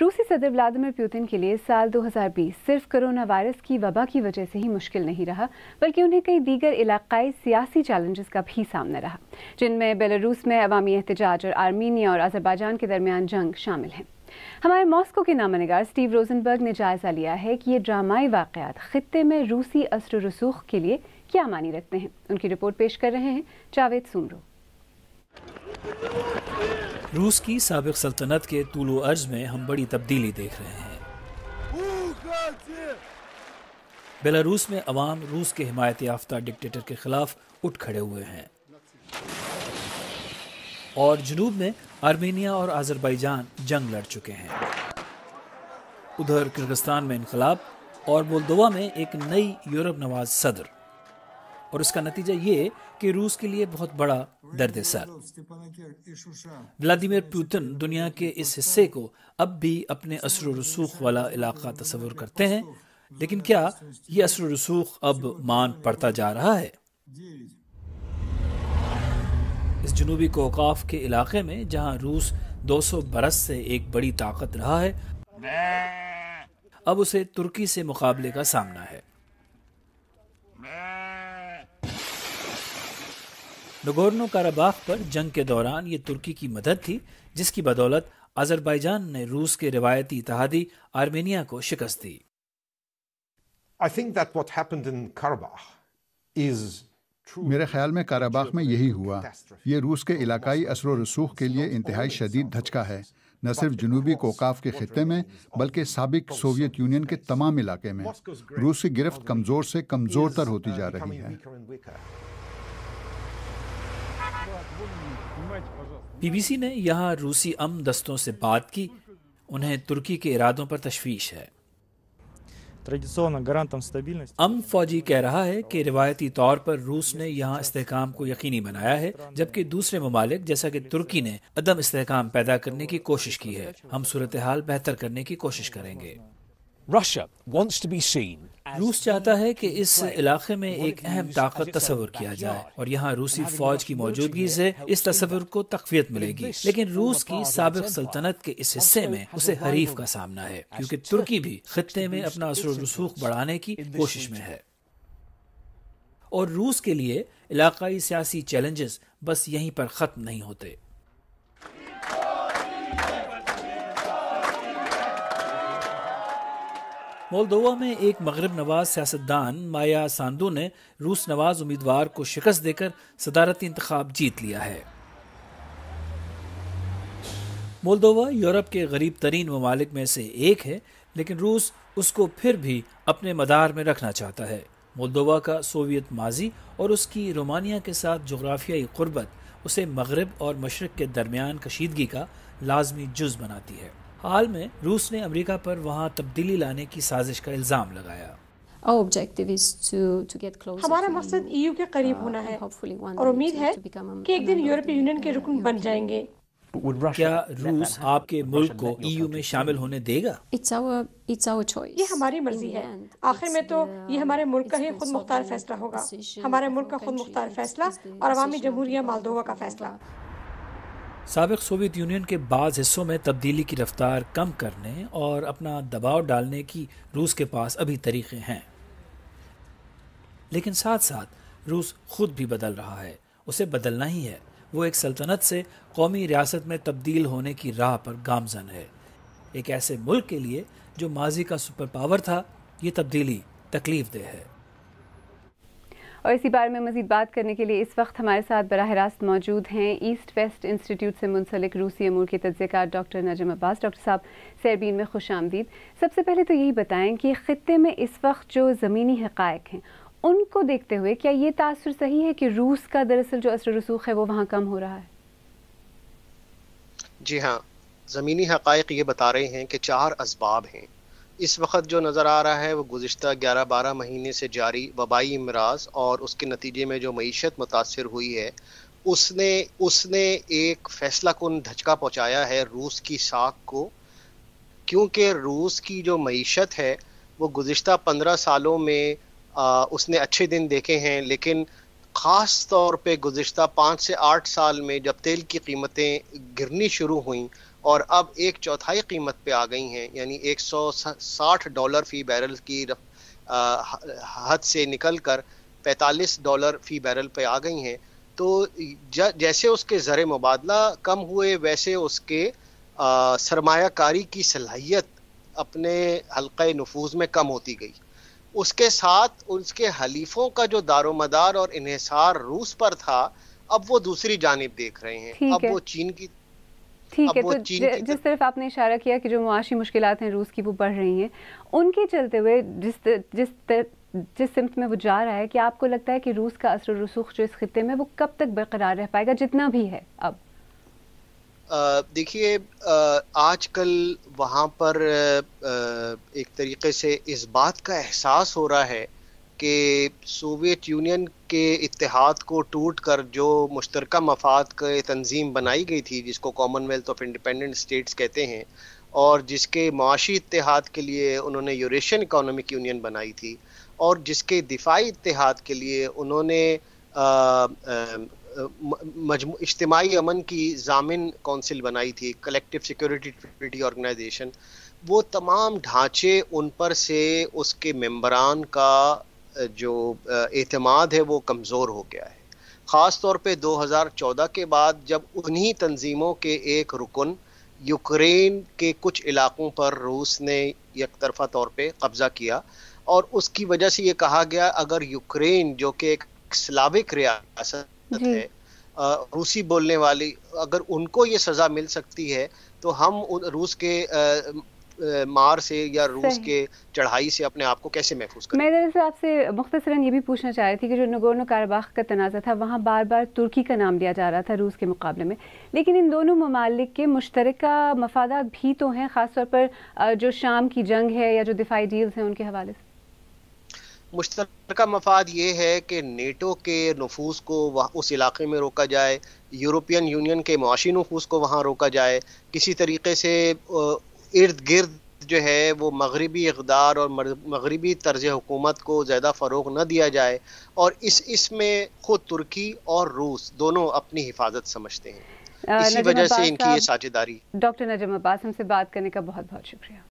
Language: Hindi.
रूसी सदर व्लादिमिर पुतिन के लिए साल 2020 सिर्फ कोरोना वायरस की वबा की वजह से ही मुश्किल नहीं रहा बल्कि उन्हें कई दीगर इलाकाई सियासी चैलेंजेस का भी सामना रहा जिनमें बेलारूस में अवामी एहतजाज और आर्मीनिया और अजरबैजान के दरमियान जंग शामिल हैं हमारे मॉस्को के नामानगार स्टीव रोजनबर्ग ने जायजा लिया है कि ये ड्रामाई वाकयात ख़त्े में रूसी असर रसूख के लिए क्या मानी रखते हैं उनकी रिपोर्ट पेश कर रहे हैं जावेद सुमरू रूस की सबक सल्तनत के तूलो अर्ज में हम बड़ी तब्दीली देख रहे हैं बेलारूस में अवाम रूस के हिमायत याफ्ता डिक्टेटर के खिलाफ उठ खड़े हुए हैं और जनूब में आर्मेनिया और आज़रबाईजान जंग लड़ चुके हैं उधर किर्गिस्तान में इनकलाब और मोलदोवा में एक नई यूरोप नवाज सदर और उसका नतीजा ये कि रूस के लिए बहुत बड़ा दर्द सर व्लादिमिर पुतिन दुनिया के इस हिस्से को अब भी अपने असर रसूख वाला इलाका तस्वर करते हैं लेकिन क्या ये असर रसूख अब मान पड़ता जा रहा है इस जनूबी कोकाफ के इलाके में जहां रूस 200 बरस से एक बड़ी ताकत रहा है अब उसे तुर्की से मुकाबले का सामना है नगोर्नो काराबाख पर जंग के दौरान ये तुर्की की मदद थी जिसकी बदौलत अजरबैजान ने रूस के रिवायती इतिहादी आर्मेनिया को शिकस्त दी I think that what happened in Karabakh is मेरे ख्याल में काराबाख में यही हुआ ये रूस के इलाकाई असर रसूख के लिए इंतहाई शदीद धचका है न सिर्फ जनूबी कोकाफ के खत्े में बल्कि सबक सोवियत यूनियन के तमाम इलाके में रूस की गिरफ्त कमज़ोर से कमजोर तर होती जा रही है बीबीसी ने यहाँ रूसी अम दस्तों से बात की उन्हें तुर्की के इरादों पर तश्वीश है अम फौजी कह रहा है कि रिवायती तौर पर रूस ने यहाँ इसकाम को यकीनी बनाया है जबकि दूसरे ममालिक जैसा कि तुर्की ने अदम इस्तेकाम पैदा करने की कोशिश की है हम सूरत हाल बेहतर करने की कोशिश करेंगे Russia wants to be seen रूस चाहता है कि इस इलाके में एक अहम ताकत तस्वर किया जाए और यहाँ रूसी फौज की मौजूदगी से इस तस्वर को तकवीत मिलेगी लेकिन रूस की सबक सल्तनत के इस हिस्से में उसे हरीफ का सामना है क्योंकि तुर्की भी खत्े में अपना असर रसूख बढ़ाने की कोशिश में है और रूस के लिए इलाकाई सियासी चैलेंजेस बस यहीं पर ख़त्म नहीं होते मोलदोवा में एक मगरब नवाज सियासतदान माया सांदू ने रूस नवाज उम्मीदवार को शिकस्त देकर सदारती इंतखब जीत लिया है मोलदोवा यूरोप के गरीब तरीन ममालिक में से एक है लेकिन रूस उसको फिर भी अपने मदार में रखना चाहता है मोलदोवा का सोवियत माजी और उसकी रोमानिया के साथ जोग्राफियाई कुर्बत उसे मगरब और मशरक़ के दरमियान कशीदगी का लाजमी जुज़ बनाती है हाल में रूस ने अमेरिका पर वहां तब्दीली लाने की साजिश का इल्ज़ाम लगाया हमारा मकसद ईयू e के करीब होना है और उम्मीद है कि एक दिन यूरोपीय यूनियन के रुकन बन जाएंगे क्या रूस आपके मुल्क को ईयू e में शामिल होने देगा ये हमारी मर्जी है आखिर में तो ये हमारे मुल्क का ही खुद मुख्तार फैसला होगा हमारे मुल्क का खुद मुख्तार फैसला और अवामी जमहूरिया मालदोवा का फैसला सबक सोवियत यूनियन के बाद हिस्सों में तब्दीली की रफ्तार कम करने और अपना दबाव डालने की रूस के पास अभी तरीक़े हैं लेकिन साथ साथ रूस खुद भी बदल रहा है उसे बदलना ही है वो एक सल्तनत से कौमी रियासत में तब्दील होने की राह पर गामजन है एक ऐसे मुल्क के लिए जो माजी का सुपर पावर था ये तब्दीली तकलीफ दे है और इसी बारे में मजीद बात करने के लिए इस वक्त हमारे साथ बरह रास्त मौजूद हैं ईस्ट वेस्ट इंस्टीट्यूट से मुंसलिक रूसी अमूर के तजयकार डॉक्टर नजम अब्बास डॉक्टर साहब सैरबीन में खुश आमदीद सबसे पहले तो यही बताएं कि ख़त्े में इस वक्त जो ज़मीनी हक़ाइक हैं उनको देखते हुए क्या ये तासर सही है कि रूस का दरअसल जो असर रसूख है वो वहाँ कम हो रहा है जी हाँ ज़मीनी हक़ ये बता रहे हैं कि चार इसबाब हैं इस वक्त जो नज़र आ रहा है वो गुज्त ग्यारह बारह महीने से जारी वबाई अमराज और उसके नतीजे में जो मीशत मुतासर हुई है उसने उसने एक फैसला कन धचका पहुँचाया है रूस की साख को क्योंकि रूस की जो मीशत है वो गुज्त पंद्रह सालों में आ, उसने अच्छे दिन देखे हैं लेकिन ख़ास तौर पे गुज्त पाँच से आठ साल में जब तेल की कीमतें गिरनी शुरू हुई और अब एक चौथाई कीमत पे आ गई हैं यानी एक सौ साठ डॉलर फ़ी बैरल की हद से निकल कर पैंतालीस डॉलर फ़ी बैरल पे आ गई हैं तो जैसे उसके ज़र मुबादला कम हुए वैसे उसके सरमाकारी की सलाहियत अपने हल्के नफूज में कम होती गई उसके साथ उसके हलीफों का जो दारोमदार और इन्हसार रूस पर था अब वो दूसरी जानब देख रहे हैं अब है। वो चीन की ठीक है तो जिस तरफ आपने इशारा किया कि जो मुआशी मुश्किल हैं रूस की वो बढ़ रही हैं उनके चलते हुए जिस जिस जिस सिमत में वो जा रहा है कि आपको लगता है कि रूस का असर रसूख जो इस खत्े में वो कब तक बरकरार रह पाएगा जितना भी है अब देखिए आजकल वहाँ पर एक तरीके से इस बात का एहसास हो रहा है कि सोवियत यूनियन के इतिहाद को टूट कर जो मुश्तरक मफाद के तंजीम बनाई गई थी जिसको कॉमनवेल्थ ऑफ इंडिपेंडेंट स्टेट्स कहते हैं और जिसके माशी इतिहाद के लिए उन्होंने यूरेशियन इकानमिक यूनियन बनाई थी और जिसके दिफाई इतिहाद के लिए उन्होंने मजमू इज्तमाही अमन की जामिन कौंसिल बनाई थी कलेक्टिव सिक्योरिटी ट्रिटी ऑर्गेनाइजेशन वो तमाम ढांचे उन पर से उसके मेम्बरान का जो अतमाद है वो कमज़ोर हो गया है ख़ास तौर पे 2014 के बाद जब उन्हीं तंजीमों के एक रुकन यूक्रेन के कुछ इलाकों पर रूस ने एक तरफा तौर पे कब्ज़ा किया और उसकी वजह से ये कहा गया अगर यूक्रेन जो कि एक स्लाविक रियासत आदत है रूसी बोलने वाली अगर उनको ये सजा मिल सकती है तो हम रूस के मार से या रूस के चढ़ाई से अपने आप को कैसे महफूज करें मैं दरअसल आपसे मुख्तसरन ये भी पूछना चाह रही थी कि जो नगोर्नो कारबाख का तनाज़ा था वहाँ बार बार तुर्की का नाम लिया जा रहा था रूस के मुकाबले में लेकिन इन दोनों ममालिक के मुश्तरक मफादा भी तो हैं ख़ासतौर पर जो शाम की जंग है या जो दिफाई डील्स हैं उनके हवाले से मुश्तर मफाद ये है कि नेटो के नफूस को वह उस इलाके में रोका जाए यूरोपियन यूनियन के मुशी नफूस को वहाँ रोका जाए किसी तरीके से इर्द गिर्द जो है वो मगरबी इकदार और मगरबी तर्ज हुकूमत को ज़्यादा फ़रोग न दिया जाए और इस इसमें ख़ुद तुर्की और रूस दोनों अपनी हिफाजत समझते हैं इसी वजह से इनकी ये साझेदारी डॉक्टर नजम अब्बास हमसे बात करने का बहुत बहुत शुक्रिया